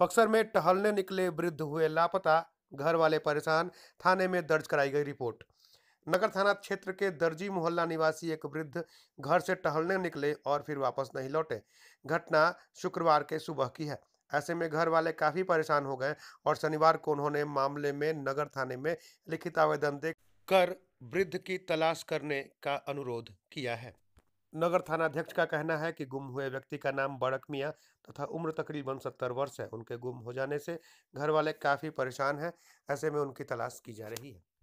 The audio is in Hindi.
बक्सर में टहलने निकले वृद्ध हुए लापता घर वाले परेशान थाने में दर्ज कराई गई रिपोर्ट नगर थाना क्षेत्र के दर्जी मोहल्ला निवासी एक वृद्ध घर से टहलने निकले और फिर वापस नहीं लौटे घटना शुक्रवार के सुबह की है ऐसे में घर वाले काफी परेशान हो गए और शनिवार को उन्होंने मामले में नगर थाने में लिखित आवेदन देकर वृद्ध की तलाश करने का अनुरोध किया है नगर थानाध्यक्ष का कहना है कि गुम हुए व्यक्ति का नाम बड़क मियाँ तथा उम्र तकरीबन सत्तर वर्ष है उनके गुम हो जाने से घर वाले काफ़ी परेशान हैं ऐसे में उनकी तलाश की जा रही है